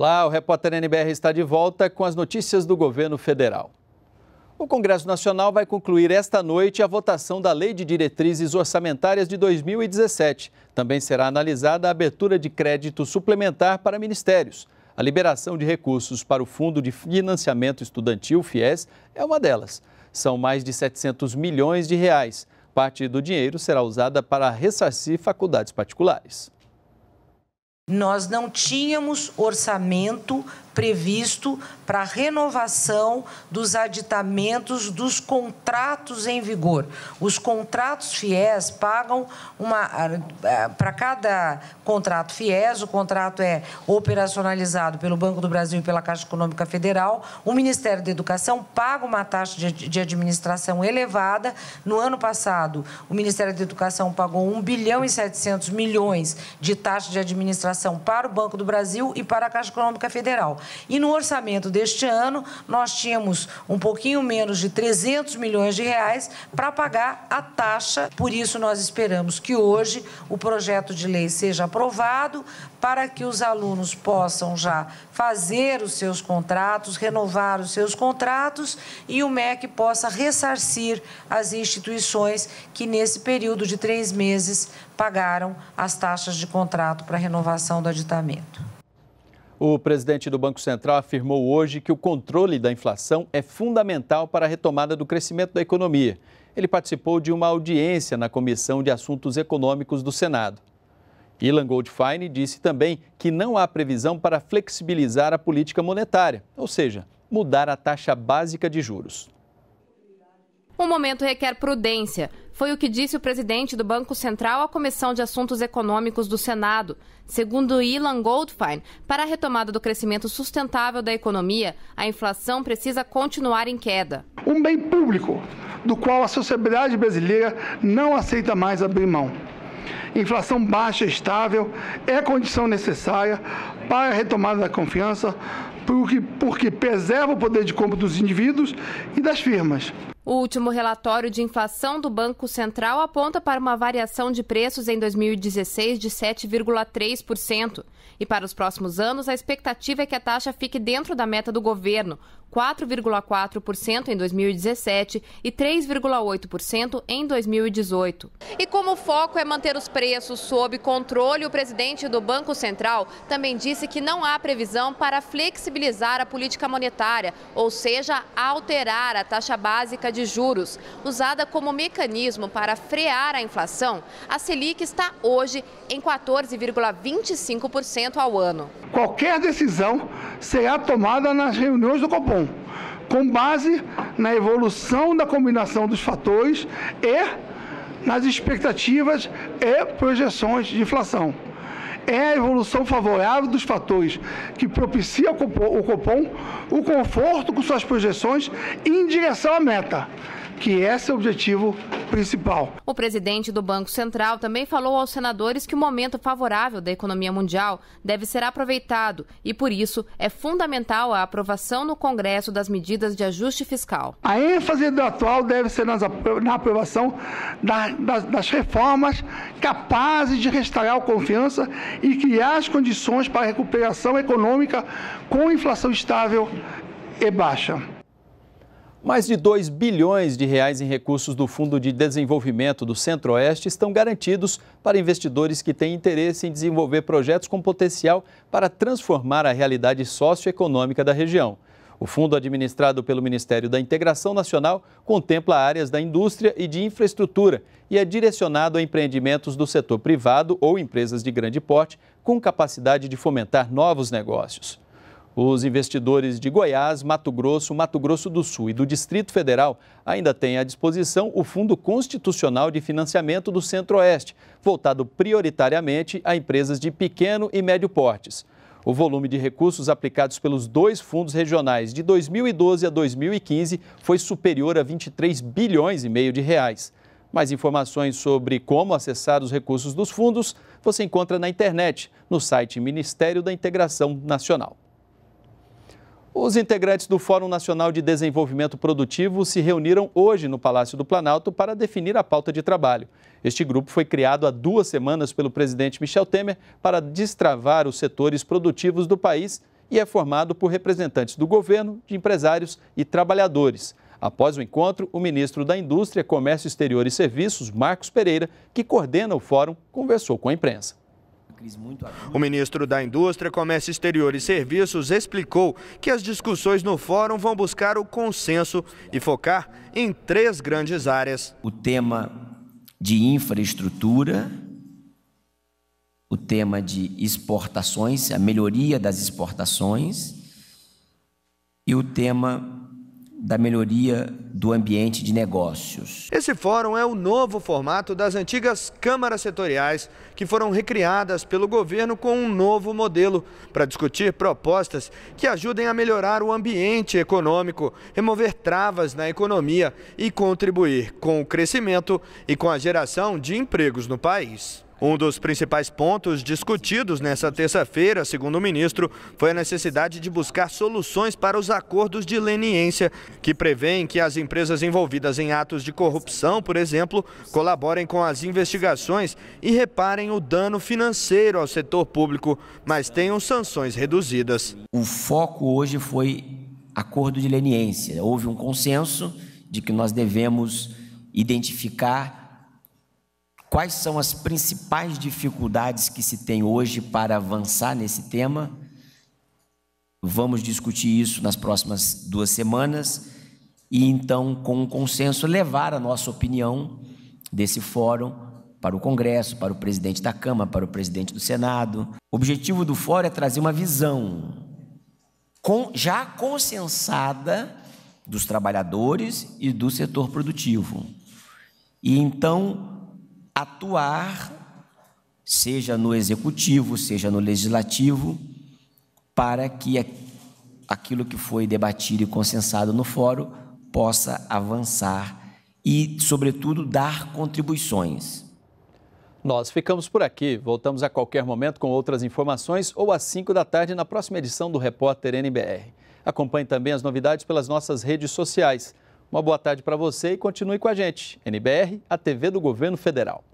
Olá, o repórter NBR está de volta com as notícias do governo federal. O Congresso Nacional vai concluir esta noite a votação da Lei de Diretrizes Orçamentárias de 2017. Também será analisada a abertura de crédito suplementar para ministérios. A liberação de recursos para o Fundo de Financiamento Estudantil, FIES, é uma delas. São mais de 700 milhões de reais. Parte do dinheiro será usada para ressarcir faculdades particulares. Nós não tínhamos orçamento previsto para a renovação dos aditamentos dos contratos em vigor. Os contratos FIES pagam uma eh, para cada contrato FIES, o contrato é operacionalizado pelo Banco do Brasil e pela Caixa Econômica Federal. O Ministério da Educação paga uma taxa de administração elevada. No ano passado, o Ministério da Educação pagou 1 bilhão e 700 milhões de taxa de administração para o Banco do Brasil e para a Caixa Econômica Federal. E no orçamento deste ano, nós tínhamos um pouquinho menos de 300 milhões de reais para pagar a taxa. Por isso, nós esperamos que hoje o projeto de lei seja aprovado para que os alunos possam já fazer os seus contratos, renovar os seus contratos e o MEC possa ressarcir as instituições que, nesse período de três meses, pagaram as taxas de contrato para renovação do aditamento. O presidente do Banco Central afirmou hoje que o controle da inflação é fundamental para a retomada do crescimento da economia. Ele participou de uma audiência na Comissão de Assuntos Econômicos do Senado. Ilan Goldfein disse também que não há previsão para flexibilizar a política monetária, ou seja, mudar a taxa básica de juros. O momento requer prudência, foi o que disse o presidente do Banco Central à Comissão de Assuntos Econômicos do Senado. Segundo Ilan Goldfein, para a retomada do crescimento sustentável da economia, a inflação precisa continuar em queda. Um bem público do qual a sociedade brasileira não aceita mais abrir mão. Inflação baixa e estável é condição necessária para a retomada da confiança porque, porque preserva o poder de compra dos indivíduos e das firmas. O último relatório de inflação do Banco Central aponta para uma variação de preços em 2016 de 7,3%. E para os próximos anos, a expectativa é que a taxa fique dentro da meta do governo, 4,4% em 2017 e 3,8% em 2018. E como o foco é manter os preços sob controle, o presidente do Banco Central também disse que não há previsão para flexibilização flexibilizar a política monetária, ou seja, alterar a taxa básica de juros. Usada como mecanismo para frear a inflação, a Selic está hoje em 14,25% ao ano. Qualquer decisão será tomada nas reuniões do Copom, com base na evolução da combinação dos fatores e nas expectativas e projeções de inflação é a evolução favorável dos fatores que propicia o Copom o conforto com suas projeções em direção à meta que esse é o objetivo principal. O presidente do Banco Central também falou aos senadores que o momento favorável da economia mundial deve ser aproveitado e, por isso, é fundamental a aprovação no Congresso das medidas de ajuste fiscal. A ênfase do atual deve ser nas, na aprovação da, das, das reformas capazes de restaurar a confiança e criar as condições para a recuperação econômica com inflação estável e baixa. Mais de 2 bilhões de reais em recursos do Fundo de Desenvolvimento do Centro-Oeste estão garantidos para investidores que têm interesse em desenvolver projetos com potencial para transformar a realidade socioeconômica da região. O fundo, administrado pelo Ministério da Integração Nacional, contempla áreas da indústria e de infraestrutura e é direcionado a empreendimentos do setor privado ou empresas de grande porte com capacidade de fomentar novos negócios. Os investidores de Goiás, Mato Grosso, Mato Grosso do Sul e do Distrito Federal ainda têm à disposição o Fundo Constitucional de Financiamento do Centro-Oeste, voltado prioritariamente a empresas de pequeno e médio portes. O volume de recursos aplicados pelos dois fundos regionais de 2012 a 2015 foi superior a 23 bilhões e meio de reais. Mais informações sobre como acessar os recursos dos fundos você encontra na internet, no site Ministério da Integração Nacional. Os integrantes do Fórum Nacional de Desenvolvimento Produtivo se reuniram hoje no Palácio do Planalto para definir a pauta de trabalho. Este grupo foi criado há duas semanas pelo presidente Michel Temer para destravar os setores produtivos do país e é formado por representantes do governo, de empresários e trabalhadores. Após o encontro, o ministro da Indústria, Comércio Exterior e Serviços, Marcos Pereira, que coordena o fórum, conversou com a imprensa crise muito aguda. O ministro da Indústria, Comércio Exterior e Serviços explicou que as discussões no fórum vão buscar o consenso e focar em três grandes áreas. O tema de infraestrutura, o tema de exportações, a melhoria das exportações e o tema da melhoria do ambiente de negócios. Esse fórum é o novo formato das antigas câmaras setoriais que foram recriadas pelo governo com um novo modelo para discutir propostas que ajudem a melhorar o ambiente econômico, remover travas na economia e contribuir com o crescimento e com a geração de empregos no país. Um dos principais pontos discutidos nessa terça-feira, segundo o ministro, foi a necessidade de buscar soluções para os acordos de leniência, que prevêem que as empresas envolvidas em atos de corrupção, por exemplo, colaborem com as investigações e reparem o dano financeiro ao setor público, mas tenham sanções reduzidas. O foco hoje foi acordo de leniência. Houve um consenso de que nós devemos identificar Quais são as principais dificuldades que se tem hoje para avançar nesse tema? Vamos discutir isso nas próximas duas semanas e então, com um consenso, levar a nossa opinião desse fórum para o Congresso, para o presidente da Câmara, para o presidente do Senado. O objetivo do fórum é trazer uma visão com, já consensada dos trabalhadores e do setor produtivo. E então atuar, seja no executivo, seja no legislativo, para que aquilo que foi debatido e consensado no fórum possa avançar e, sobretudo, dar contribuições. Nós ficamos por aqui. Voltamos a qualquer momento com outras informações ou às 5 da tarde na próxima edição do Repórter NBR. Acompanhe também as novidades pelas nossas redes sociais. Uma boa tarde para você e continue com a gente. NBR, a TV do Governo Federal.